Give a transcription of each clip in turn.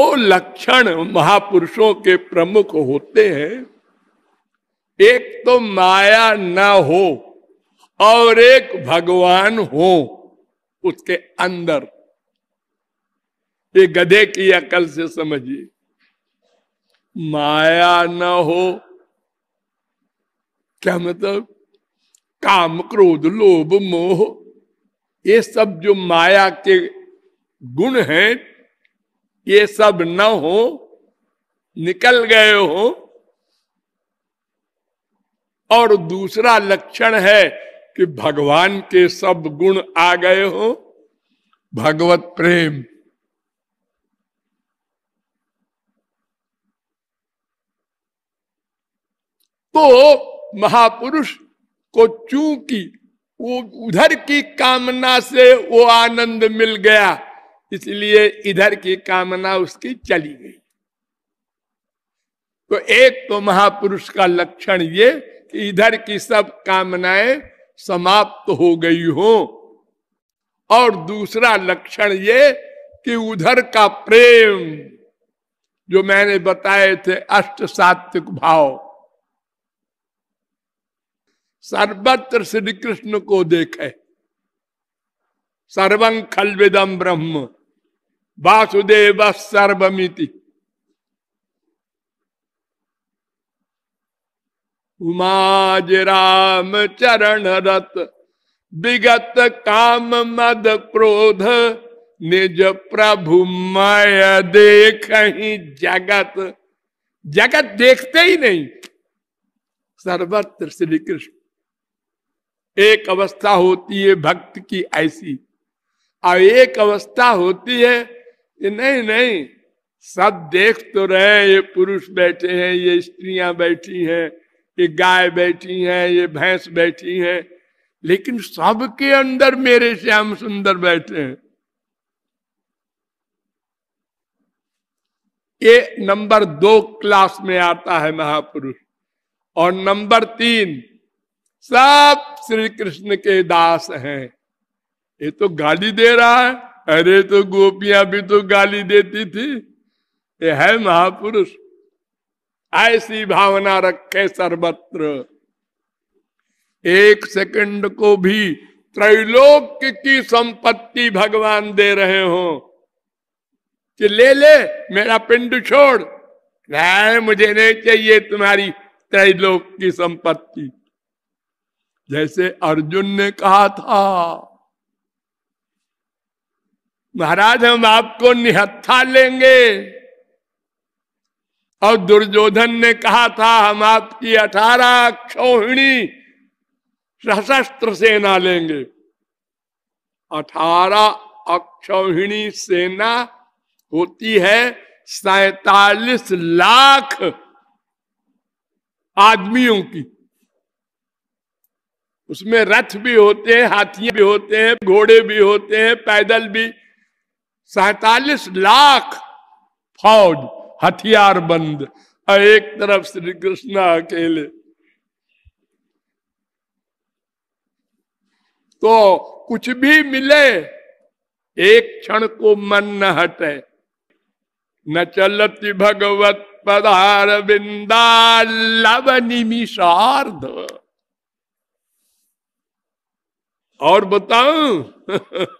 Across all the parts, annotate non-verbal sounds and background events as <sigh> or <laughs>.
दो लक्षण महापुरुषों के प्रमुख होते हैं एक तो माया ना हो और एक भगवान हो उसके अंदर ये गधे की अकल से समझिए माया न हो क्या मतलब काम क्रोध लोभ मोह ये सब जो माया के गुण हैं ये सब न हो निकल गए हो और दूसरा लक्षण है कि भगवान के सब गुण आ गए हो भगवत प्रेम तो महापुरुष को चूंकि वो उधर की कामना से वो आनंद मिल गया इसलिए इधर की कामना उसकी चली गई तो एक तो महापुरुष का लक्षण ये कि इधर की सब कामनाएं समाप्त हो गई हो और दूसरा लक्षण ये कि उधर का प्रेम जो मैंने बताए थे अष्ट सात्विक भाव सर्वत्र श्री कृष्ण को देखे सर्वं खलविदम ब्रह्म वासुदेव सर्वमिति उमाज राम चरण रत विगत काम मद क्रोध निज प्रभु मय देख ही जगत जगत देखते ही नहीं सर्वत्र श्री कृष्ण एक अवस्था होती है भक्त की ऐसी और एक अवस्था होती है ये नहीं नहीं सब देख तो रहे ये पुरुष बैठे हैं ये स्त्रियां बैठी हैं ये गाय बैठी हैं ये भैंस बैठी हैं लेकिन सबके अंदर मेरे श्याम सुंदर बैठे हैं ये नंबर दो क्लास में आता है महापुरुष और नंबर तीन सब श्री कृष्ण के दास हैं ये तो गाली दे रहा है अरे तो गोपियां भी तो गाली देती थी ये है महापुरुष ऐसी भावना रखे सर्वत्र एक सेकंड को भी त्रैलोक की संपत्ति भगवान दे रहे हो कि ले ले मेरा पिंड छोड़ नहीं मुझे नहीं चाहिए तुम्हारी त्रैलोक की संपत्ति जैसे अर्जुन ने कहा था महाराज हम आपको निहत्था लेंगे और दुर्योधन ने कहा था हम आपकी अठारह क्षोहिणी सशस्त्र सेना लेंगे अठारह अक्षौहिणी सेना होती है सैतालीस लाख आदमियों की उसमें रथ भी होते हैं हाथी भी होते हैं घोड़े भी होते हैं पैदल भी सैतालीस लाख फौज हथियार बंद और एक तरफ श्री कृष्ण अकेले तो कुछ भी मिले एक क्षण को मन न हटे न चलती भगवत पदार बिंदा लव निमिषार्ध और बताऊ <laughs>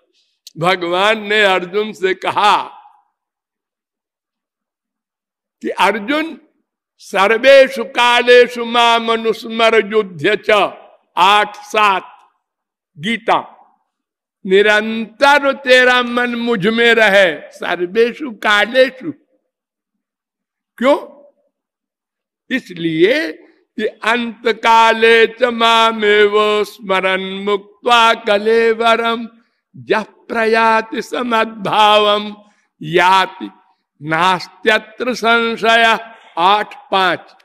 भगवान ने अर्जुन से कहा कि अर्जुन सर्वेशु कालेशु मां मनुस्मर युद्ध च आठ सात गीता निरंतर तेरा मन मुझ में रहे सर्वेशु कालेशु क्यों इसलिए कि अंत काले च मामेव स्मरण मुक्त कलेवरम जब प्रयाति समाव याति नास्त्यत्र संशय आठ पांच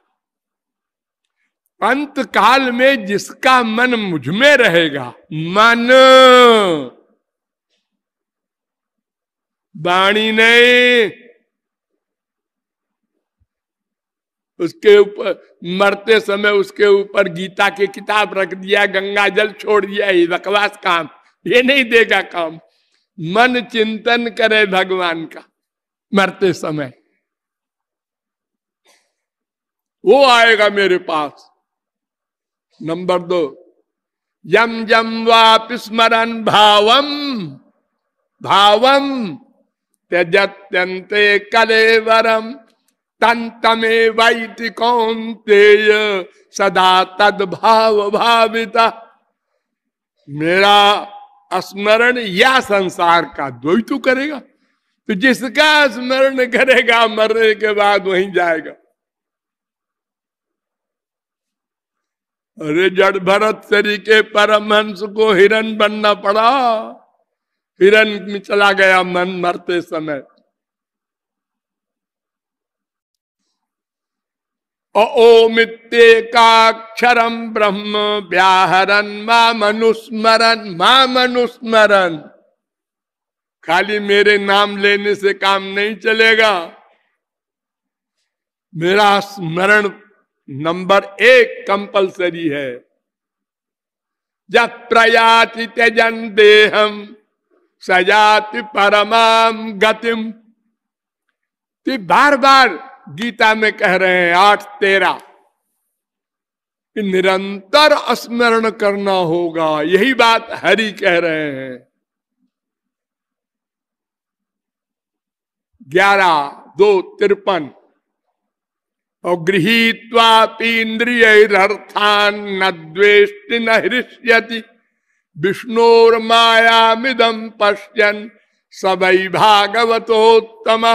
अंत काल में जिसका मन मुझ में रहेगा मन वाणी नहीं उसके ऊपर मरते समय उसके ऊपर गीता की किताब रख दिया गंगा जल छोड़ दिया ये बकवास काम ये नहीं देगा काम मन चिंतन करे भगवान का मरते समय वो आएगा मेरे पास नंबर दो यम जम वाप स्मरण भावम भावम त्यजत्यंते वरम तन तमे वैति कौन तेय सदा तद भाव भाविता मेरा स्मरण या संसार का दो करेगा तो जिसका स्मरण करेगा मरने के बाद वहीं जाएगा अरे जड़ भरत तरीके परमहंस को हिरण बनना पड़ा हिरण में चला गया मन मरते समय ओमित्येकाक्षरम ब्रह्म व्याहरन मां मनुस्मरण मां मनुस्मरण खाली मेरे नाम लेने से काम नहीं चलेगा मेरा स्मरण नंबर एक कंपलसरी है जब प्रयाति त्यजन देहम सजाति परमाम गतिम बार बार गीता में कह रहे हैं आठ कि निरंतर स्मरण करना होगा यही बात हरि कह रहे हैं ग्यारह दो तिरपन और गृहीवापी इंद्रियर्थान न द्वेष्टि न हृष्यति मिदम पश्यन सबई भागवतोत्तम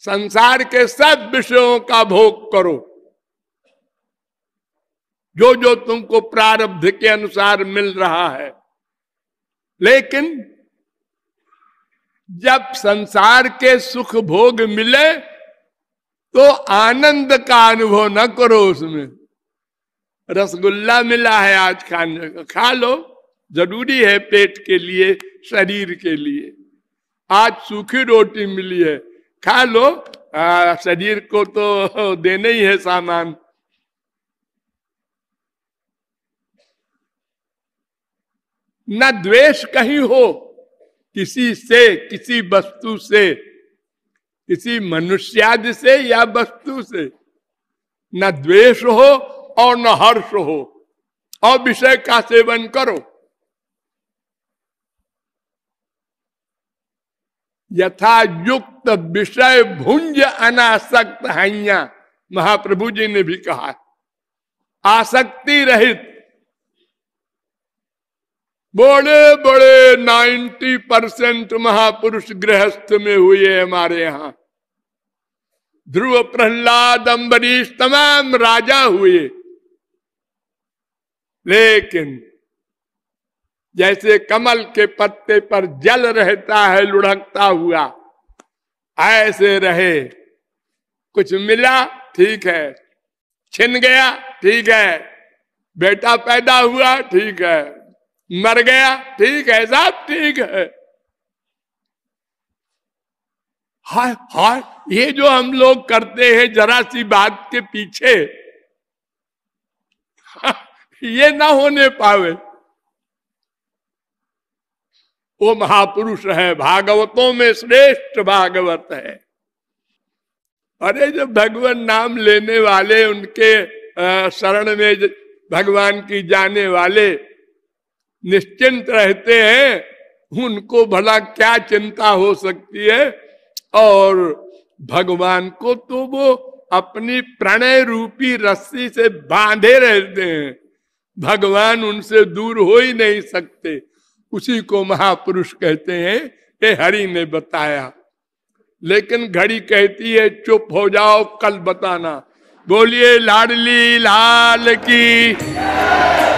संसार के सब विषयों का भोग करो जो जो तुमको प्रारब्ध के अनुसार मिल रहा है लेकिन जब संसार के सुख भोग मिले तो आनंद का अनुभव न करो उसमें रसगुल्ला मिला है आज खाने का खा लो जरूरी है पेट के लिए शरीर के लिए आज सूखी रोटी मिली है खा लो आ, शरीर को तो देने ही है सामान न द्वेष कहीं हो किसी से किसी वस्तु से किसी मनुष्यादि से या वस्तु से न द्वेष हो और न हर्ष हो और विषय का सेवन करो यथा युक्त विषय भुंज अनासक्त है महाप्रभु जी ने भी कहा आसक्ति रहित बड़े बड़े 90 परसेंट महापुरुष गृहस्थ में हुए हमारे यहां ध्रुव प्रहलाद अम्बरीश तमाम राजा हुए लेकिन जैसे कमल के पत्ते पर जल रहता है लुढ़कता हुआ ऐसे रहे कुछ मिला ठीक है छिन गया ठीक है बेटा पैदा हुआ ठीक है मर गया ठीक है साहब ठीक है हाँ, हाँ, ये जो हम लोग करते हैं जरा सी बात के पीछे <laughs> ये ना होने पावे वो महापुरुष है भागवतों में श्रेष्ठ भागवत है अरे जब भगवान नाम लेने वाले उनके शरण में भगवान की जाने वाले निश्चिंत रहते हैं उनको भला क्या चिंता हो सकती है और भगवान को तो वो अपनी प्रणय रूपी रस्सी से बांधे रहते हैं भगवान उनसे दूर हो ही नहीं सकते उसी को महापुरुष कहते हैं ये हरि ने बताया लेकिन घड़ी कहती है चुप हो जाओ कल बताना बोलिए लाडली लाल की